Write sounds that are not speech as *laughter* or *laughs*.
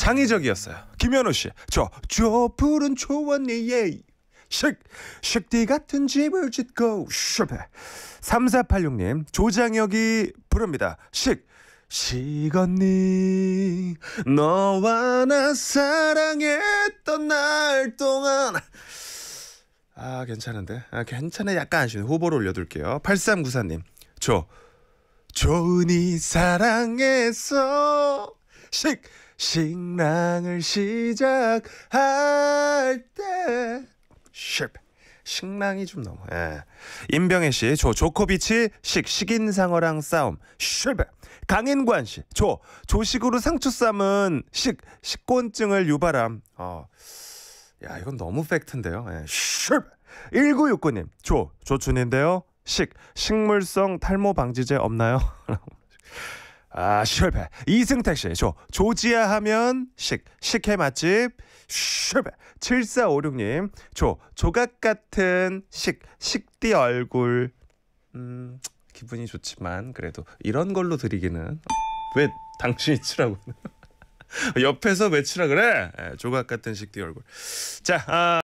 창의적이었어요. 김현우 씨, 저, 저 푸른 초원이에 식, 식디 같은 집을 짓고 슈베 3486님 조장혁이 부릅니다. 식, 식언니 너와 나 사랑했던 날 동안 아 괜찮은데 아 괜찮아 약간 아쉬운 후보를 올려둘게요 8394님 저 조은이 사랑했어 식 식랑을 시작할 때 쉽. 식랑이 좀 너무 예. 임병혜 씨, 조 조코비치 식 식인상어랑 싸움 실패. 강인관 씨, 조 조식으로 상추 쌈은 식 식곤증을 유발함. 어, 야 이건 너무 팩트인데요. 예. 실패. 1969님, 조 조춘인데요. 식 식물성 탈모 방지제 없나요? *laughs* 아, 실패. 이승택 씨, 저 조지아 하면 식, 식혜 맛집 실패. 7456님, 저 조각 같은 식, 식디 얼굴. 음, 기분이 좋지만 그래도 이런 걸로 드리기는 왜 당신이 치라고 *laughs* 옆에서 왜 치라 그래? 예, 조각 같은 식디 얼굴. 자, 아.